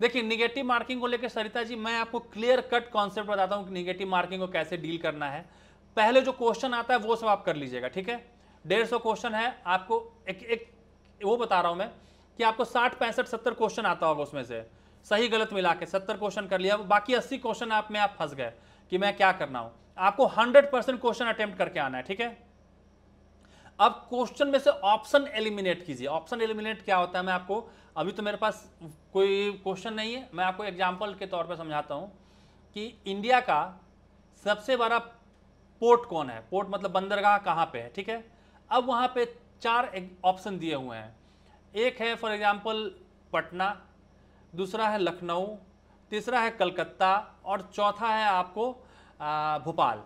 देखिए negative marking को लेकर सरिता जी मैं आपको क्लियर कट कॉन्सेप्ट बताता हूँ कि निगेटिव मार्किंग को कैसे डील करना है पहले जो क्वेश्चन आता है वो सब आप कर लीजिएगा ठीक है डेढ़ सौ क्वेश्चन है आपको एक एक वो बता रहा हूँ मैं कि आपको साठ पैंसठ सत्तर क्वेश्चन आता होगा उसमें से सही गलत मिला के सत्तर क्वेश्चन कर लिया बाकी अस्सी क्वेश्चन आप में आप फंस गए कि मैं क्या करना हूँ आपको हंड्रेड परसेंट क्वेश्चन अटेम्प्ट करके आना है ठीक है अब क्वेश्चन में से ऑप्शन एलिमिनेट कीजिए ऑप्शन एलिमिनेट क्या होता है मैं आपको अभी तो मेरे पास कोई क्वेश्चन नहीं है मैं आपको एग्जाम्पल के तौर पर समझाता हूँ कि इंडिया का सबसे बड़ा पोर्ट कौन है पोर्ट मतलब बंदरगाह कहाँ पे है ठीक है अब वहाँ पे चार ऑप्शन दिए हुए हैं एक है फॉर एग्जांपल पटना दूसरा है लखनऊ तीसरा है कलकत्ता और चौथा है आपको भोपाल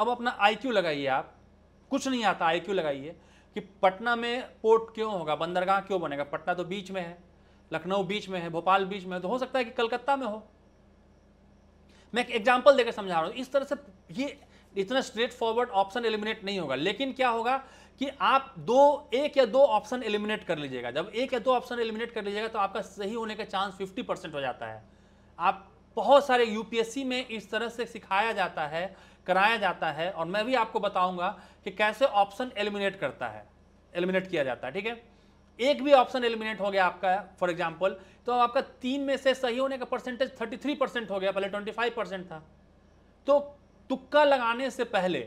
अब अपना आईक्यू लगाइए आप कुछ नहीं आता आई लगाइए कि पटना में पोर्ट क्यों होगा बंदरगाह क्यों बनेगा पटना तो बीच में है लखनऊ बीच में है भोपाल बीच में है तो हो सकता है कि कलकत्ता में हो मैं एक एग्जाम्पल देकर समझा रहा हूँ इस तरह से ये इतना स्ट्रेट फॉरवर्ड ऑप्शन एलिमिनेट नहीं होगा लेकिन क्या होगा कि आप दो एक या दो ऑप्शन एलिमिनेट कर लीजिएगा जब एक या दो ऑप्शन एलिमिनेट कर लीजिएगा तो आपका सही होने का चांस 50 परसेंट हो जाता है आप बहुत सारे यूपीएससी में इस तरह से सिखाया जाता है कराया जाता है और मैं भी आपको बताऊंगा कि कैसे ऑप्शन एलिमिनेट करता है एलिमिनेट किया जाता है ठीक है एक भी ऑप्शन एलिमिनेट हो गया आपका फॉर एग्जाम्पल तो अब आपका तीन में से सही होने का परसेंटेज थर्टी परसेंट हो गया पहले ट्वेंटी परसेंट था तो तुक्का लगाने से पहले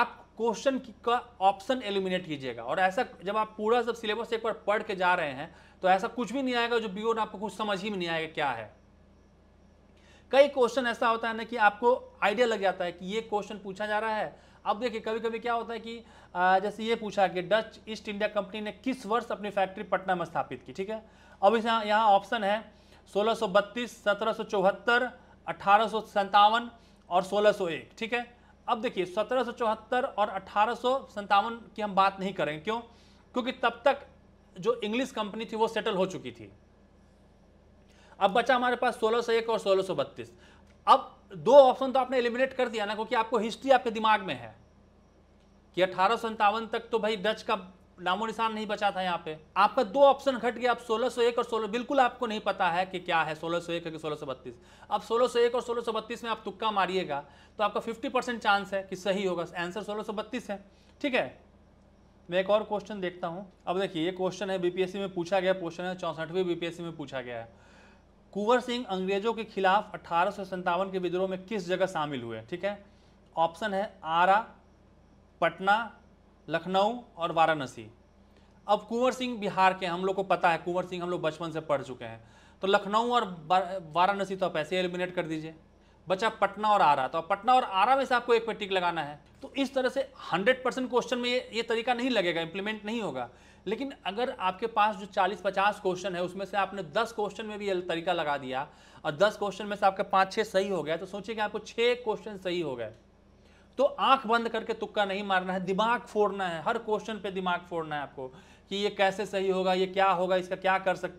आप क्वेश्चन का ऑप्शन एलिमिनेट कीजिएगा और ऐसा जब आप पूरा सब सिलेबस एक बार पढ़ के जा रहे हैं तो ऐसा कुछ भी नहीं आएगा जो बी आपको कुछ समझ ही में नहीं आएगा क्या है कई क्वेश्चन ऐसा होता है ना कि आपको आइडिया लग जाता है कि ये क्वेश्चन पूछा जा रहा है अब देखिए कभी कभी क्या होता है कि जैसे ये पूछा कि डच ईस्ट इंडिया कंपनी ने किस वर्ष अपनी फैक्ट्री पटना में स्थापित की ठीक है अब इस यहाँ ऑप्शन है सोलह सौ बत्तीस सत्रह सौ चौहत्तर अठारह सौ और सोलह सौ एक ठीक है अब देखिए सत्रह सौ चौहत्तर और अठारह सौ की हम बात नहीं करेंगे क्यों क्योंकि तब तक जो इंग्लिश कंपनी थी वो सेटल हो चुकी थी अब बचा हमारे पास सोलह सौ एक और सोलह सौ बत्तीस अब दो ऑप्शन तो आपने एलिमिनेट कर दिया ना क्योंकि आपको हिस्ट्री आपके दिमाग में है कि अठारह तक तो भाई डच का नामो निशान नहीं बचा था यहाँ पे आपका दो ऑप्शन घट गया आप 1601 और 16 बिल्कुल आपको नहीं पता है कि क्या है 1601 है कि बत्तीस अब 1601 और 1632 में आप तुक्का मारिएगा तो आपका 50 परसेंट चांस है कि सही होगा आंसर 1632 है ठीक है मैं एक और क्वेश्चन देखता हूँ अब देखिए ये क्वेश्चन है बीपीएससी में पूछा गया क्वेश्चन है चौंसठवीं बीपीएससी में पूछा गया है कुंवर सिंह अंग्रेजों के खिलाफ अठारह के विद्रोह में किस जगह शामिल हुए ठीक है ऑप्शन है आरा पटना लखनऊ और वाराणसी अब कुंवर सिंह बिहार के हम लोग को पता है कुंवर सिंह हम लोग बचपन से पढ़ चुके हैं तो लखनऊ और वाराणसी तो आप ऐसे एलिमिनेट कर दीजिए बचा पटना और आरा तो पटना और आरा में से आपको एक पे टिक लगाना है तो इस तरह से 100 परसेंट क्वेश्चन में ये ये तरीका नहीं लगेगा इंप्लीमेंट नहीं होगा लेकिन अगर आपके पास जो 40-50 क्वेश्चन है उसमें से आपने 10 क्वेश्चन में भी ये तरीका लगा दिया और 10 क्वेश्चन में से आपके पाँच छः सही हो गया तो सोचिए कि आपको छः क्वेश्चन सही हो गए तो आंख बंद करके तुक्का नहीं मारना है दिमाग फोड़ना है हर क्वेश्चन पे दिमाग फोड़ना है आपको कि ये कैसे सही होगा ये क्या होगा इसका क्या कर सकते